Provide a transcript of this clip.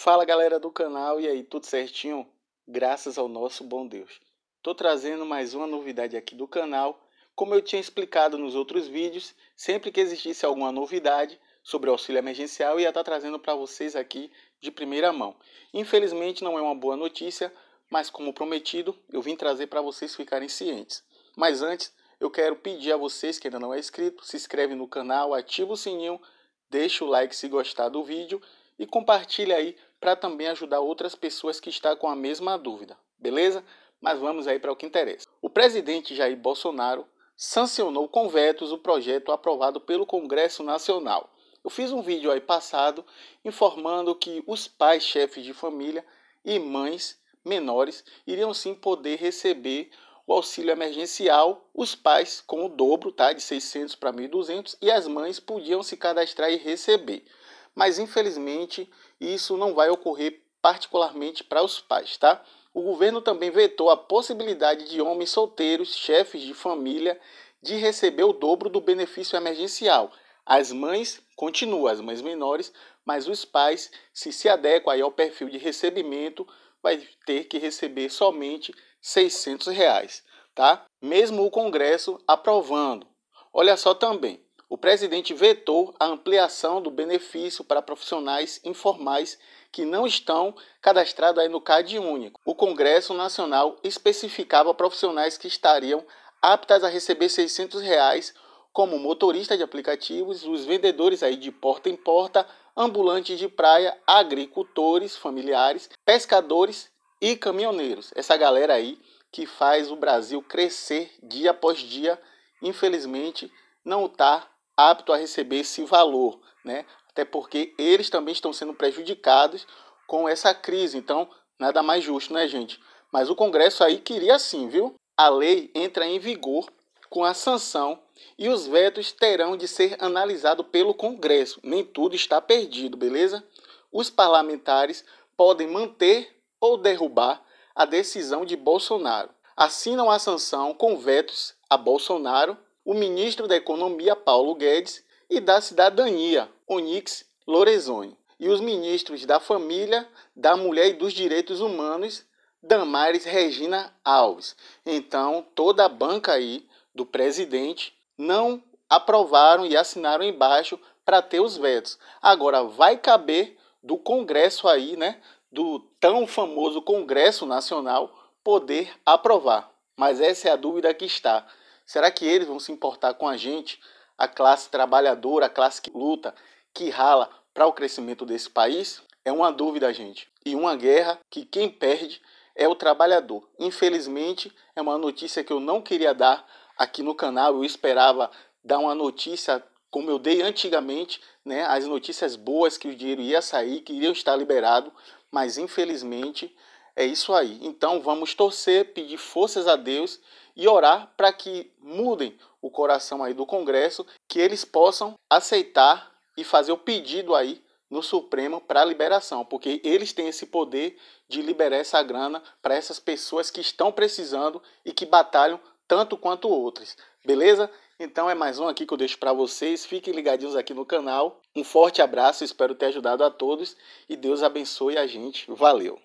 Fala galera do canal, e aí, tudo certinho? Graças ao nosso bom Deus. Tô trazendo mais uma novidade aqui do canal. Como eu tinha explicado nos outros vídeos, sempre que existisse alguma novidade sobre auxílio emergencial, eu ia estar tá trazendo para vocês aqui de primeira mão. Infelizmente não é uma boa notícia, mas como prometido, eu vim trazer para vocês ficarem cientes. Mas antes, eu quero pedir a vocês que ainda não é inscrito, se inscreve no canal, ativa o sininho, deixa o like se gostar do vídeo e compartilhe aí para também ajudar outras pessoas que estão com a mesma dúvida, beleza? Mas vamos aí para o que interessa. O presidente Jair Bolsonaro sancionou com vetos o projeto aprovado pelo Congresso Nacional. Eu fiz um vídeo aí passado informando que os pais chefes de família e mães menores iriam sim poder receber o auxílio emergencial, os pais com o dobro, tá, de 600 para 1200 e as mães podiam se cadastrar e receber mas infelizmente isso não vai ocorrer particularmente para os pais, tá? O governo também vetou a possibilidade de homens solteiros, chefes de família, de receber o dobro do benefício emergencial. As mães continuam, as mães menores, mas os pais, se se adequam aí ao perfil de recebimento, vai ter que receber somente 600 reais, tá? Mesmo o Congresso aprovando. Olha só também, o presidente vetou a ampliação do benefício para profissionais informais que não estão cadastrados aí no CAD único. O Congresso Nacional especificava profissionais que estariam aptas a receber R$ 600 reais, como motoristas de aplicativos, os vendedores aí de porta em porta, ambulantes de praia, agricultores familiares, pescadores e caminhoneiros. Essa galera aí que faz o Brasil crescer dia após dia, infelizmente não está apto a receber esse valor, né? Até porque eles também estão sendo prejudicados com essa crise. Então, nada mais justo, né, gente? Mas o Congresso aí queria sim, viu? A lei entra em vigor com a sanção e os vetos terão de ser analisados pelo Congresso. Nem tudo está perdido, beleza? Os parlamentares podem manter ou derrubar a decisão de Bolsonaro. Assinam a sanção com vetos a Bolsonaro o ministro da Economia Paulo Guedes e da Cidadania, Onix Lorenzoni, e os ministros da Família, da Mulher e dos Direitos Humanos, Damares Regina Alves. Então, toda a banca aí do presidente não aprovaram e assinaram embaixo para ter os vetos. Agora vai caber do Congresso aí, né, do tão famoso Congresso Nacional poder aprovar. Mas essa é a dúvida que está. Será que eles vão se importar com a gente, a classe trabalhadora, a classe que luta, que rala para o crescimento desse país? É uma dúvida, gente. E uma guerra que quem perde é o trabalhador. Infelizmente, é uma notícia que eu não queria dar aqui no canal. Eu esperava dar uma notícia como eu dei antigamente, né, as notícias boas que o dinheiro ia sair, que iria estar liberado, mas infelizmente é isso aí. Então vamos torcer, pedir forças a Deus e orar para que mudem o coração aí do Congresso, que eles possam aceitar e fazer o pedido aí no Supremo para liberação, porque eles têm esse poder de liberar essa grana para essas pessoas que estão precisando e que batalham tanto quanto outras. Beleza? Então é mais um aqui que eu deixo para vocês. Fiquem ligadinhos aqui no canal. Um forte abraço, espero ter ajudado a todos e Deus abençoe a gente. Valeu.